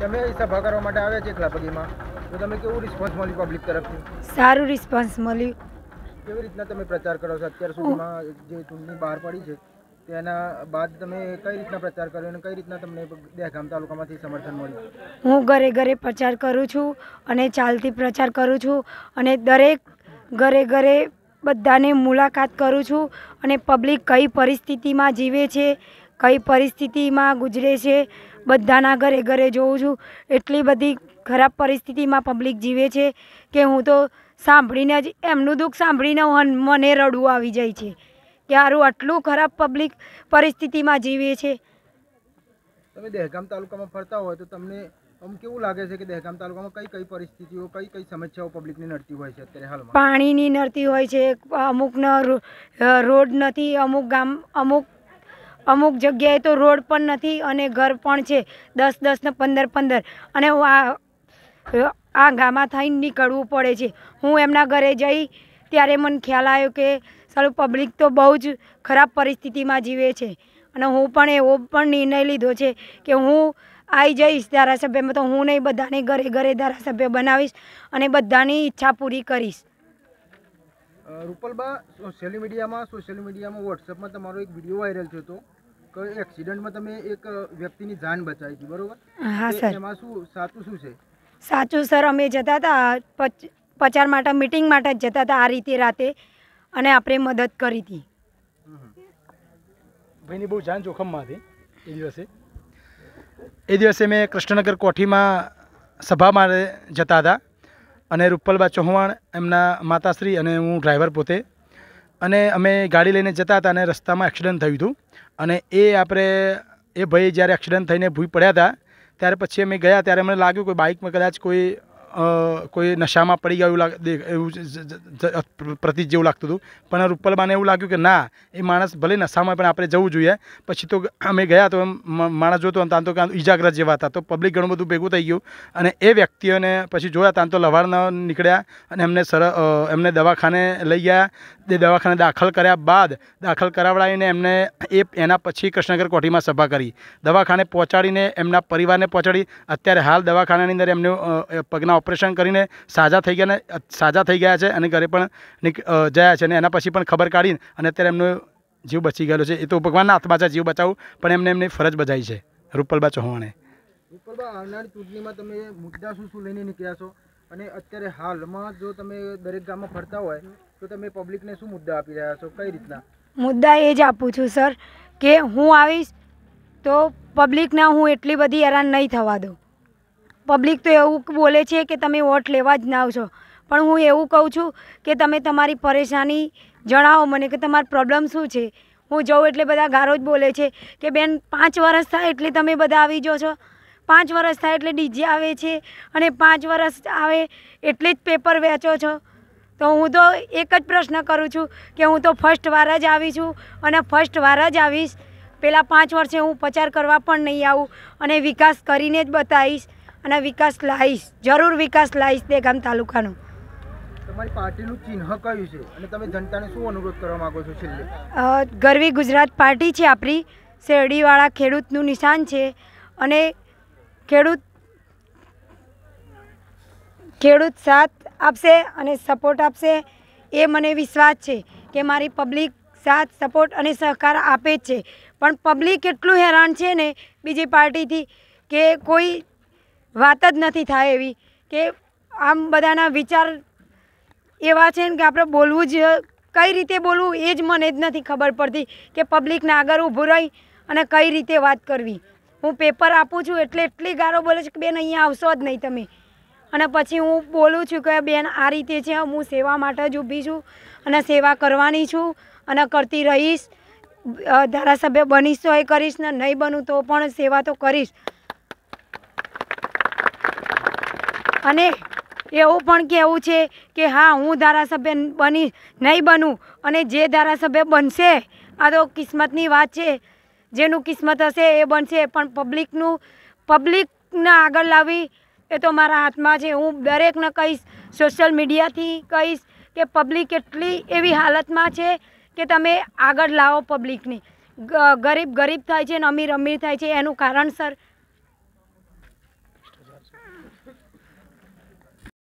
તમે સભા કરવા માટે આવ્યા છે એકલાપગીમાં તો તમે કેવું રિસ્પોન્સ મળ્યું પબ્લિક તરફથી સારું રિસ્પોન્સ મળ્યું કેવી રીતના તમે પ્રચાર કરો છો અત્યાર સુધીમાં જે ચૂંટણી બહાર પડી છે તેના બાદ તમે કઈ રીતના પ્રચાર કર્યો અને કઈ રીતના તમને દહેગામ તાલુકામાંથી સમર્થન મળ્યું હું ઘરે ઘરે પ્રચાર કરું છું અને ચાલતી પ્રચાર કરું છું અને દરેક ઘરે ઘરે બધાને મુલાકાત કરું છું અને પબ્લિક કઈ પરિસ્થિતિમાં જીવે છે કઈ પરિસ્થિતિમાં ગુજરે છે બધાના ઘરે ઘરે જોઉં છું એટલી બધી ખરાબ પરિસ્થિતિમાં પબ્લિક જીવે છે કે હું તો સાંભળીને જ એમનું દુઃખ સાંભળીને મને રડવું આવી જાય છે કે સારું આટલું ખરાબ પબ્લિક પરિસ્થિતિમાં જીવે છે તમે દહેગામ તાલુકામાં ફરતા હોય તો તમને કેવું લાગે છે કે દહેગામ તાલુકામાં કઈ કઈ પરિસ્થિતિઓ કઈ કઈ સમસ્યાઓ પબ્લિકની નડતી હોય છે અત્યારે હાલમાં પાણીની નડતી હોય છે અમુક રોડ નથી અમુક ગામ અમુક અમુક જગ્યાએ તો રોડ પણ નથી અને ઘર પણ છે દસ દસને પંદર પંદર અને હું આ આ ગામાં થઈને નીકળવું પડે છે હું એમના ઘરે જઈ ત્યારે મને ખ્યાલ આવ્યો કે સારું પબ્લિક તો બહુ જ ખરાબ પરિસ્થિતિમાં જીવે છે અને હું પણ એવો પણ નિર્ણય લીધો છે કે હું આવી જઈશ ધારાસભ્યમાં તો હું નહીં બધાને ઘરે ઘરે ધારાસભ્ય બનાવીશ અને બધાની ઈચ્છા પૂરી કરીશ રૂપલબા સોશિયલ મીડિયામાં સોશિયલ મીડિયામાં વોટ્સઅપમાં તમારો એક વિડીયો વાયરલ થયો હતો કે એક્સિડન્ટમાં તમે એક વ્યક્તિની જાન બચાવી હતી બરોબર હા સર એમાં શું સાચું શું છે સાચું સર અમે જતા હતા પ્રચાર માટે મિટિંગ માટે જ જતા હતા આ રીતે રાતે અને આપણે મદદ કરી હતી ભાઈની બહુ જાન જોખમમાં હતી એ દિવસે એ દિવસે મેં કૃષ્ણનગર કોઠીમાં સભા માટે જતા હતા અને રૂપલબા ચૌહાણ એમના માતાશ્રી અને હું ડ્રાઈવર પોતે અને અમે ગાડી લઈને જતા હતા અને રસ્તામાં એક્સિડન્ટ થયું હતું અને એ આપણે એ ભાઈ જ્યારે એક્સિડન્ટ થઈને ભૂઈ પડ્યા હતા ત્યારે પછી અમે ગયા ત્યારે અમને લાગ્યું કે બાઇકમાં કદાચ કોઈ કોઈ નશામાં પડી ગયા એવું લાગે એવું પ્રતિક જેવું લાગતું હતું પણ રૂપલબાને એવું લાગ્યું કે ના એ માણસ ભલે નશામાં પણ આપણે જવું જોઈએ પછી તો અમે ગયા તો માણસ જોતો ત્યાં તો કાં ઇજાગ્રસ્ત જેવા હતા તો પબ્લિક ઘણું બધું ભેગું થઈ ગયું અને એ વ્યક્તિઓને પછી જોયા ત્યાં તો લવાડ ન નીકળ્યા અને એમને સર એમને દવાખાને લઈ ગયા દવાખાને દાખલ કર્યા બાદ દાખલ કરાવડાવીને એમને એ એના પછી કૃષ્ણનગર કોઠીમાં સભા કરી દવાખાને પહોંચાડીને એમના પરિવારને પહોંચાડી અત્યારે હાલ દવાખાનાની અંદર એમને પગના ઓપરેશન કરીને સાજા થઈ ગયા સાજા થઈ ગયા છે અને ઘરે પણ જયા છે અને એના પછી પણ ખબર કાઢીને અને અત્યારે એમનો જીવ બચી ગયેલો છે એ તો ભગવાનના હાથમાં છે જીવ બચાવું પણ એમને એમની ફરજ બજાવી છે રૂપલબા ચૌહાણે રૂપલબા આવનારી ચૂંટણીમાં તમે મુદ્દા શું શું લઈને નીકળ્યા છો અને અત્યારે હાલમાં જો તમે દરેક ગામમાં ફરતા હોય તો તમે પબ્લિકને શું મુદ્દા આપી રહ્યા છો કઈ રીતના મુદ્દા એ જ આપું છું સર કે હું આવીશ તો પબ્લિકના હું એટલી બધી હેરાન નહીં થવા દઉં પબ્લિક તો એવું બોલે છે કે તમે વોટ લેવા જ ના આવશો પણ હું એવું કહું છું કે તમે તમારી પરેશાની જણાવો મને કે તમારો પ્રોબ્લેમ શું છે હું જાઉં એટલે બધા ગારો જ બોલે છે કે બેન પાંચ વર્ષ થાય એટલે તમે બધા આવી જો છો પાંચ વર્ષ થાય એટલે ડીજે આવે છે અને પાંચ વરસ આવે એટલે જ પેપર વેચો છો તો હું તો એક જ પ્રશ્ન કરું છું કે હું તો ફર્સ્ટ વાર જ આવી છું અને ફર્સ્ટ વાર જ આવીશ પહેલાં પાંચ વર્ષે હું પ્રચાર કરવા પણ નહીં આવું અને વિકાસ કરીને જ બતાવીશ અને વિકાસ લાવીશ જરૂર વિકાસ લાવીશ દેગામ તાલુકાનો ગરવી ગુજરાત પાર્ટી છે આપણી શેરડીવાળા ખેડૂતનું નિશાન છે અને ખેડૂત ખેડૂત સાથ આપશે અને સપોર્ટ આપશે એ મને વિશ્વાસ છે કે મારી પબ્લિક સાથ સપોર્ટ અને સહકાર આપે જ છે પણ પબ્લિક એટલું હેરાન છે ને બીજી પાર્ટીથી કે કોઈ વાત જ નથી થાય એવી કે આમ બધાના વિચાર એવા છે ને કે આપણે બોલવું જ કઈ રીતે બોલવું એ જ મને જ નથી ખબર પડતી કે પબ્લિકના આગળ ઊભું રહી અને કઈ રીતે વાત કરવી હું પેપર આપું છું એટલે એટલી ગારો બોલે છે કે બેન અહીંયા આવશો જ નહીં તમે અને પછી હું બોલું છું કે બેન આ રીતે છે હું સેવા માટે જ ઊભી છું અને સેવા કરવાની છું અને કરતી રહીશ ધારાસભ્ય બનીશ તો એ કરીશ ને નહીં બનું તો પણ સેવા તો કરીશ અને એવું પણ કહેવું છે કે હા હું ધારાસભ્ય બની નહીં બનું અને જે ધારાસભ્ય બનશે આ તો કિસ્મતની વાત છે જેનું કિસ્મત હશે એ બનશે પણ પબ્લિકનું પબ્લિકને આગળ લાવી એ તો મારા હાથમાં છે હું દરેકને કહીશ સોશિયલ મીડિયાથી કહીશ કે પબ્લિક એટલી એવી હાલતમાં છે કે તમે આગળ લાવો પબ્લિકને ગરીબ ગરીબ થાય છે અને અમીર અમીર થાય છે એનું કારણસર